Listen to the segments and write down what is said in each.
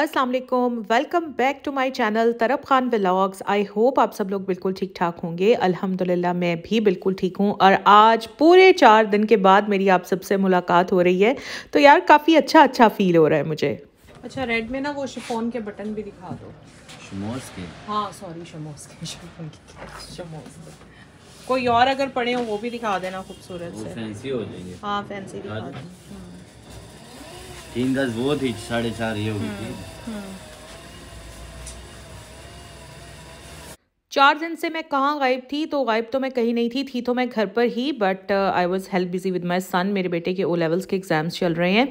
Aslam welcome back to my channel तरफ Khan vlogs I hope आप सब लोग बिल्कुल ठीक ठाक होंगे अल्हम्दुलिल्लाह मैं भी बिल्कुल ठीक हूँ और आज पूरे चार दिन के बाद मेरी आप सबसे मुलाकात हो रही है तो यार काफ़ी अच्छा अच्छा फील हो रहा है मुझे अच्छा रेड में ना वो शिफोन के बटन भी दिखा दो के हाँ सॉरी कोई और अगर पड़े हो वो भी दिखा देना खूबसूरत से हाँ फैंसी दिखा दो तीन गज वो थी साढ़े चार ये होगी थी चार दिन से मैं कहाँ गायब थी तो गायब तो मैं कहीं नहीं थी थी तो मैं घर पर ही but I was help busy with my son मेरे बेटे के ओ लेवल्स के एग्ज़ाम्स चल रहे हैं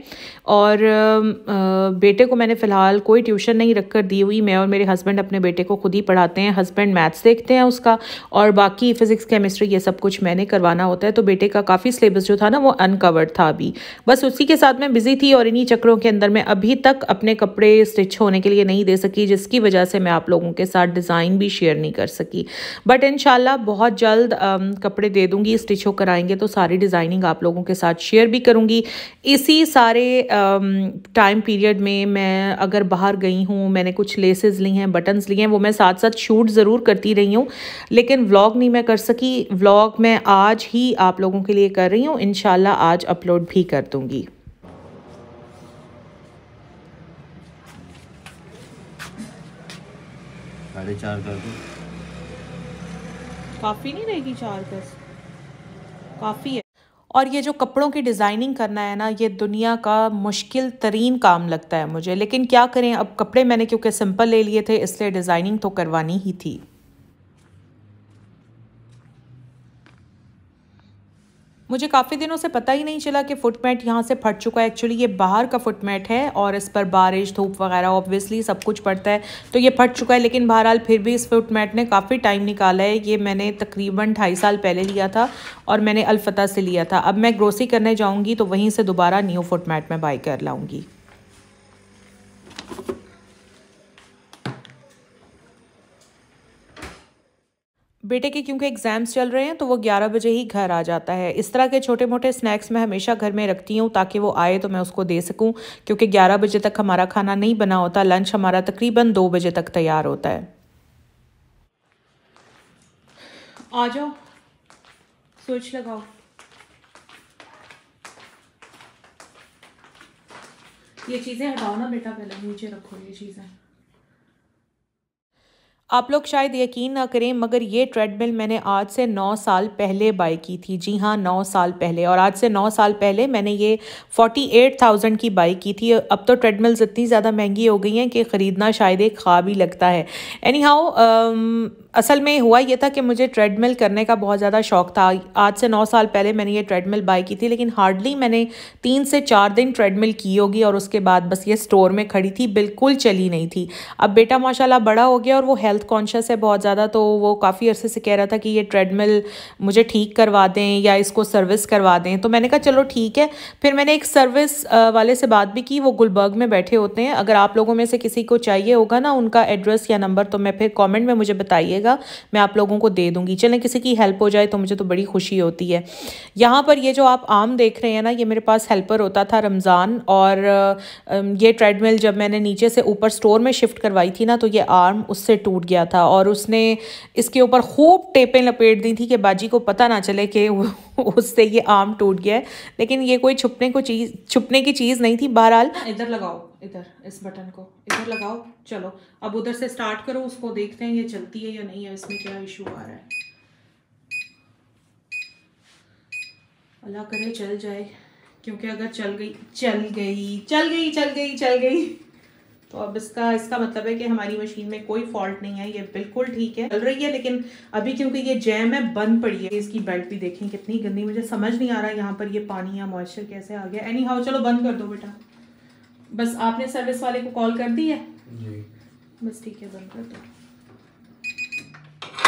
और um, uh, बेटे को मैंने फ़िलहाल कोई ट्यूशन नहीं रख कर दी हुई मैं और मेरे हस्बैंड अपने बेटे को खुद ही पढ़ाते हैं हस्बैंड मैथ्स देखते हैं उसका और बाकी फ़िज़िक्स केमिस्ट्री ये सब कुछ मैंने करवाना होता है तो बेटे का काफ़ी सिलेबस जो था ना वो अनकवर्ड था अभी बस उसी के साथ मैं बिज़ी थी और इन्हीं चक्रों के अंदर मैं अभी तक अपने कपड़े स्टिच होने के लिए नहीं दे सकी जिसकी वजह से मैं आप लोगों के साथ डिज़ाइन भी शेयर नहीं कर सकी बट इन बहुत जल्द कपड़े दे दूँगी स्टिच हो कराएंगे तो सारी डिज़ाइनिंग आप लोगों के साथ शेयर भी करूँगी इसी सारे टाइम पीरियड में मैं अगर बाहर गई हूँ मैंने कुछ लेसेस ली हैं बटन्स लिए हैं वो मैं साथ साथ शूट ज़रूर करती रही हूँ लेकिन व्लॉग नहीं मैं कर सकी व्लॉग मैं आज ही आप लोगों के लिए कर रही हूँ इन आज अपलोड भी कर दूँगी साढ़े चार कर दूँ काफ़ी नहीं रहेगी चार गज काफ़ी है और ये जो कपड़ों की डिज़ाइनिंग करना है ना ये दुनिया का मुश्किल तरीन काम लगता है मुझे लेकिन क्या करें अब कपड़े मैंने क्योंकि सिंपल ले लिए थे इसलिए डिज़ाइनिंग तो करवानी ही थी मुझे काफ़ी दिनों से पता ही नहीं चला कि फ़ुटमैट यहाँ से फट चुका है एक्चुअली ये बाहर का फुट मैट है और इस पर बारिश धूप वगैरह ऑब्वियसली सब कुछ पड़ता है तो ये फट चुका है लेकिन बहरहाल फिर भी इस फुट मैट ने काफ़ी टाइम निकाला है ये मैंने तकरीबन ढाई साल पहले लिया था और मैंने अलफता से लिया था अब मैं ग्रोसी करने जाऊँगी तो वहीं से दोबारा न्यू फुट मैट में बाई कर लाऊँगी बेटे के क्योंकि एग्ज़ाम्स चल रहे हैं तो वो ग्यारह बजे ही घर आ जाता है इस तरह के छोटे मोटे स्नैक्स मैं हमेशा घर में रखती हूँ ताकि वो आए तो मैं उसको दे सकूँ क्योंकि ग्यारह बजे तक हमारा खाना नहीं बना होता लंच हमारा तकरीबन दो बजे तक तैयार होता है आ जाओ स्विच लगाओ ये चीज़ें हटाओ ना बेटा पहले नीचे रखो ये चीज़ें आप लोग शायद यकीन ना करें मगर ये ट्रेडमिल मैंने आज से नौ साल पहले बाई की थी जी हाँ नौ साल पहले और आज से नौ साल पहले मैंने ये फोर्टी एट थाउजेंड की बाई की थी अब तो ट्रेडमिल्स इतनी ज़्यादा महंगी हो गई हैं कि ख़रीदना शायद एक ख्वाब ही लगता है एनी हाउ um, असल में हुआ ये था कि मुझे ट्रेडमिल करने का बहुत ज़्यादा शौक था आज से नौ साल पहले मैंने ये ट्रेडमिल बाई की थी लेकिन हार्डली मैंने तीन से चार दिन ट्रेडमिल की होगी और उसके बाद बस ये स्टोर में खड़ी थी बिल्कुल चली नहीं थी अब बेटा माशाल्लाह बड़ा हो गया और वो हेल्थ कॉन्शियस है बहुत ज़्यादा तो वो काफ़ी अर्से से कह रहा था कि ये ट्रेडमिल मुझे ठीक करवा दें या इसको सर्विस करवा दें तो मैंने कहा चलो ठीक है फिर मैंने एक सर्विस वाले से बात भी की वो गुलबर्ग में बैठे होते हैं अगर आप लोगों में से किसी को चाहिए होगा ना उनका एड्रेस या नंबर तो मैं फिर कॉमेंट में मुझे बताइए जाइएगा मैं आप लोगों को दे दूंगी चले किसी की हेल्प हो जाए तो मुझे तो बड़ी खुशी होती है यहाँ पर ये जो आप आम देख रहे हैं ना ये मेरे पास हेल्पर होता था रमज़ान और ये ट्रेडमिल जब मैंने नीचे से ऊपर स्टोर में शिफ्ट करवाई थी ना तो ये आर्म उससे टूट गया था और उसने इसके ऊपर खूब टेपें लपेट दी थी कि बाजी को पता ना चले कि उससे ये आर्म टूट गया है लेकिन ये कोई छुपने को चीज़ छुपने की चीज़ नहीं थी बहरहाल हाँ, इधर लगाओ इधर इस बटन को इधर लगाओ चलो अब उधर से स्टार्ट करो उसको देखते हैं ये चलती है या नहीं है इसमें क्या इशू आ रहा है अल्लाह करे चल जाए क्योंकि अगर चल गई चल गई चल गई चल गई चल गई, चल गई तो अब इसका इसका मतलब है कि हमारी मशीन में कोई फॉल्ट नहीं है ये बिल्कुल ठीक है चल रही है लेकिन अभी क्योंकि ये जैम है बंद पड़ी है इसकी बेल्ट भी देखें कितनी गंदी मुझे समझ नहीं आ रहा है यहाँ पर ये पानी या मॉइस्चर कैसे आ गया एनी हाउ चलो बंद कर दो बेटा बस आपने सर्विस वाले को कॉल कर दी है जी बस ठीक है बंद कर दो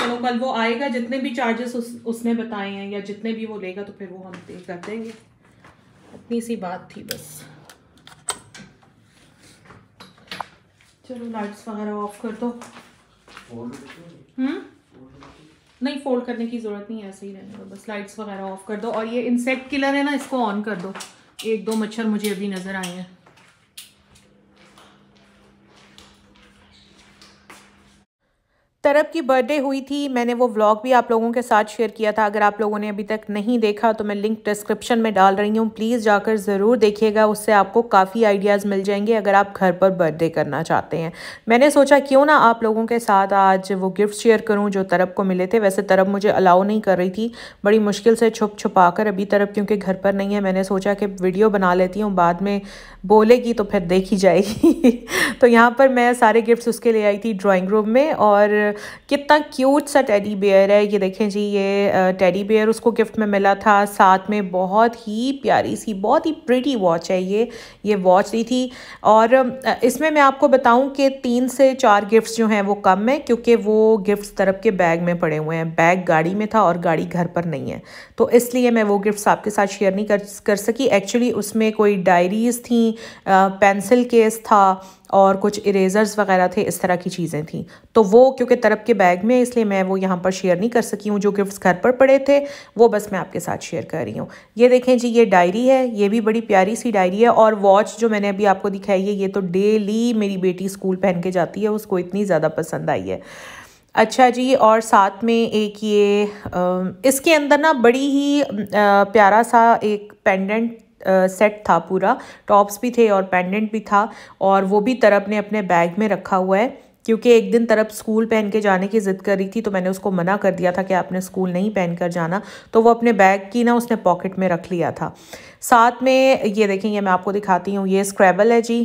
चलो कल वो आएगा जितने भी चार्जेस उस, उसने बताए हैं या जितने भी वो लेगा तो फिर वो हम पे कर देंगे इतनी सी बात थी बस चलो लाइट्स वगैरह ऑफ कर दो हम्म नहीं फोल्ड करने की ज़रूरत नहीं है ऐसे ही रहने दो बस लाइट्स वगैरह ऑफ कर दो और ये इंसेक्ट किलर है ना इसको ऑन कर दो एक दो मच्छर मुझे अभी नज़र आए हैं तरब की बर्थडे हुई थी मैंने वो व्लॉग भी आप लोगों के साथ शेयर किया था अगर आप लोगों ने अभी तक नहीं देखा तो मैं लिंक डिस्क्रिप्शन में डाल रही हूँ प्लीज़ जाकर ज़रूर देखिएगा उससे आपको काफ़ी आइडियाज़ मिल जाएंगे अगर आप घर पर बर्थडे करना चाहते हैं मैंने सोचा क्यों ना आप लोगों के साथ आज वो गिफ्ट शेयर करूँ जो तरब को मिले थे वैसे तरब मुझे अलाउ नहीं कर रही थी बड़ी मुश्किल से छुप छुपा कर अभी तरब क्योंकि घर पर नहीं है मैंने सोचा कि वीडियो बना लेती हूँ बाद में बोलेगी तो फिर देखी जाएगी तो यहाँ पर मैं सारे गिफ्ट्स उसके ले आई थी ड्राॅइंग रूम में और कितना क्यूट सा टेडी बेयर है ये देखें जी ये टेडी बेयर उसको गिफ्ट में मिला था साथ में बहुत ही प्यारी सी बहुत ही प्रिटी वॉच है ये ये वॉच दी थी और इसमें मैं आपको बताऊं कि तीन से चार गिफ्ट्स जो हैं वो कम है क्योंकि वो गिफ्ट्स तरफ के बैग में पड़े हुए हैं बैग गाड़ी में था और गाड़ी घर पर नहीं है तो इसलिए मैं वो गिफ्ट्स आपके साथ शेयर नहीं कर कर सकी एक्चुअली उसमें कोई डायरीज़ थी पेंसिल केस था और कुछ इरेज़र्स वगैरह थे इस तरह की चीज़ें थी तो वो क्योंकि तरप के बैग में इसलिए मैं वो यहाँ पर शेयर नहीं कर सकी हूँ जो गिफ्ट्स घर पर पड़े थे वो बस मैं आपके साथ शेयर कर रही हूँ ये देखें जी ये डायरी है ये भी बड़ी प्यारी सी डायरी है और वॉच जो मैंने अभी आपको दिखाई है ये तो डेली मेरी बेटी स्कूल पहन के जाती है उसको इतनी ज़्यादा पसंद आई है अच्छा जी और साथ में एक ये इसके अंदर ना बड़ी ही प्यारा सा एक पेंडेंट सेट था पूरा टॉप्स भी थे और पेंडेंट भी था और वो भी तरफ ने अपने बैग में रखा हुआ है क्योंकि एक दिन तरफ स्कूल पहन के जाने की ज़िद कर रही थी तो मैंने उसको मना कर दिया था कि आपने स्कूल नहीं पहन कर जाना तो वो अपने बैग की ना उसने पॉकेट में रख लिया था साथ में ये देखें ये मैं आपको दिखाती हूँ ये स्क्रैबल है जी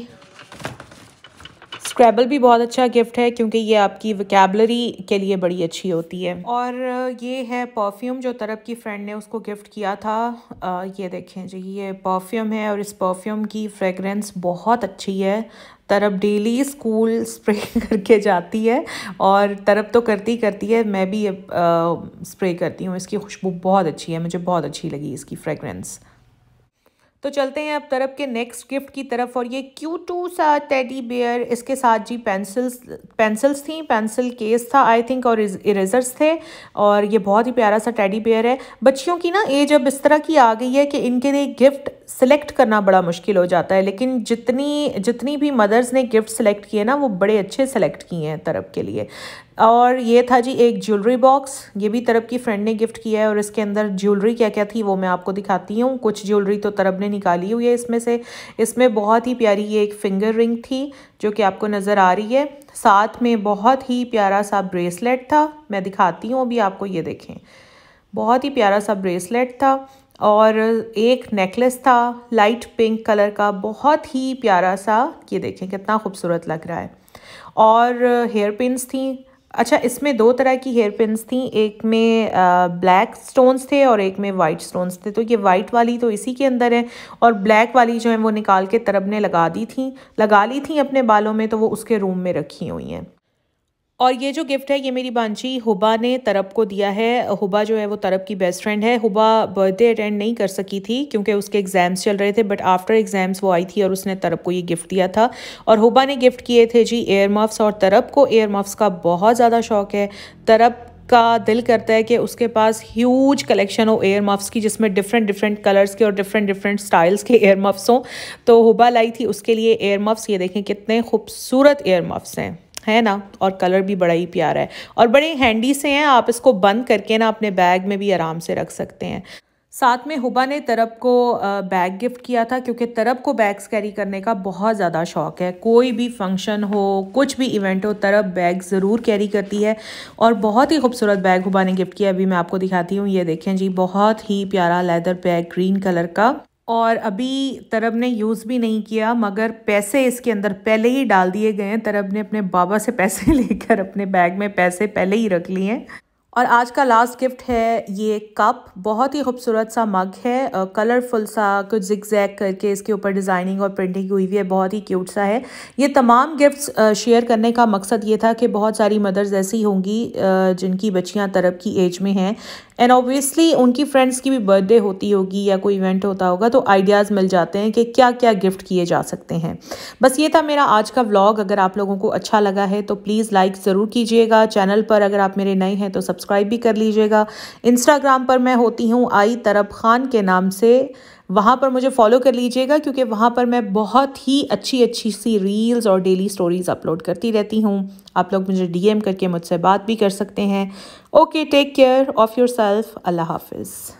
स्क्रैबल भी बहुत अच्छा गिफ्ट है क्योंकि ये आपकी वकेबलरी के लिए बड़ी अच्छी होती है और ये है परफ्यूम जो तरफ की फ्रेंड ने उसको गिफ्ट किया था आ, ये देखें जी ये परफ्यूम है और इस परफ्यूम की फ्रेगरेंस बहुत अच्छी है तरफ डेली स्कूल स्प्रे करके जाती है और तरफ तो करती करती है मैं भी आ, स्प्रे करती हूँ इसकी खुशबू बहुत अच्छी है मुझे बहुत अच्छी लगी इसकी फ्रेगरेंस तो चलते हैं अब तरफ के नेक्स्ट गिफ्ट की तरफ और ये टू सा टेडी बेयर इसके साथ जी पेंसिल्स पेंसिल्स थी पेंसिल केस था आई थिंक और इरेजर्स थे और ये बहुत ही प्यारा सा टेडी बेयर है बच्चियों की ना एज अब इस तरह की आ गई है कि इनके लिए गिफ्ट सिलेक्ट करना बड़ा मुश्किल हो जाता है लेकिन जितनी जितनी भी मदर्स ने गिफ्ट सेलेक्ट किए ना वो बड़े अच्छे सेलेक्ट किए हैं तरब के लिए और ये था जी एक ज्वेलरी बॉक्स ये भी तरब की फ्रेंड ने गिफ्ट किया है और इसके अंदर ज्वेलरी क्या क्या थी वो मैं आपको दिखाती हूँ कुछ ज्वेलरी तो तरब ने निकाली हुई है इसमें से इसमें बहुत ही प्यारी ये एक फिंगर रिंग थी जो कि आपको नज़र आ रही है साथ में बहुत ही प्यारा सा ब्रेसलेट था मैं दिखाती हूँ अभी आपको ये देखें बहुत ही प्यारा सा ब्रेसलेट था और एक नेकलेस था लाइट पिंक कलर का बहुत ही प्यारा सा ये देखें कितना खूबसूरत लग रहा है और हेयर पिनस थी अच्छा इसमें दो तरह की हेयर पिनस थी एक में ब्लैक स्टोन्स थे और एक में वाइट स्टोन्स थे तो ये वाइट वाली तो इसी के अंदर है और ब्लैक वाली जो है वो निकाल के तरब ने लगा दी थी लगा ली थी अपने बालों में तो वो उसके रूम में रखी हुई हैं और ये जो गिफ्ट है ये मेरी बांची हुबा ने तरब को दिया है हुबा जो है वो तरब की बेस्ट फ्रेंड है हुबा बर्थडे अटेंड नहीं कर सकी थी क्योंकि उसके एग्ज़ाम्स चल रहे थे बट आफ्टर एग्ज़ाम्स वो आई थी और उसने तरब को ये गिफ्ट दिया था और हुबा ने गिफ्ट किए थे जी एयर मफ्स और तरब को एयर मफ्स का बहुत ज़्यादा शौक है तरब का दिल करता है कि उसके पास ह्यूज कलेक्शन हो एयर मफ्स की जिसमें डिफरेंट डिफरेंट कलर्स के और डिफरेंट डिफरेंट स्टाइल्स के एयर मफ्स हों तो हुबा लाई थी उसके लिए एयर मफ्स ये देखें कितने खूबसूरत एयर मफ्स हैं है ना और कलर भी बड़ा ही प्यारा है और बड़े हैंडी से हैं आप इसको बंद करके ना अपने बैग में भी आराम से रख सकते हैं साथ में हुबा ने तरब को बैग गिफ्ट किया था क्योंकि तरब को बैग्स कैरी करने का बहुत ज़्यादा शौक़ है कोई भी फंक्शन हो कुछ भी इवेंट हो तरब बैग ज़रूर कैरी करती है और बहुत ही खूबसूरत बैग हुबा ने गिफ्ट किया अभी मैं आपको दिखाती हूँ ये देखें जी बहुत ही प्यारा लेदर बैग ग्रीन कलर का और अभी तरब ने यूज़ भी नहीं किया मगर पैसे इसके अंदर पहले ही डाल दिए गए हैं तरब ने अपने बाबा से पैसे लेकर अपने बैग में पैसे पहले ही रख लिए हैं और आज का लास्ट गिफ्ट है ये कप बहुत ही खूबसूरत सा मग है कलरफुल सा कुछ जिगजैग करके इसके ऊपर डिज़ाइनिंग और प्रिंटिंग हुई हुई है बहुत ही क्यूट सा है ये तमाम गिफ्ट्स शेयर करने का मकसद ये था कि बहुत सारी मदर्स ऐसी होंगी जिनकी बच्चियां तरब की एज में हैं एंड ऑब्वियसली उनकी फ्रेंड्स की भी बर्थडे होती होगी या कोई इवेंट होता होगा तो आइडियाज़ मिल जाते हैं कि क्या क्या गिफ्ट किए जा सकते हैं बस ये था मेरा आज का व्लॉग अगर आप लोगों को अच्छा लगा है तो प्लीज़ लाइक ज़रूर कीजिएगा चैनल पर अगर आप मेरे नए हैं तो सब्सक्राइब भी कर लीजिएगा इंस्टाग्राम पर मैं होती हूँ आई तरब खान के नाम से वहाँ पर मुझे फॉलो कर लीजिएगा क्योंकि वहाँ पर मैं बहुत ही अच्छी अच्छी सी रील्स और डेली स्टोरीज़ अपलोड करती रहती हूँ आप लोग मुझे डीएम करके मुझसे बात भी कर सकते हैं okay take care of yourself अल्लाह हाफिज़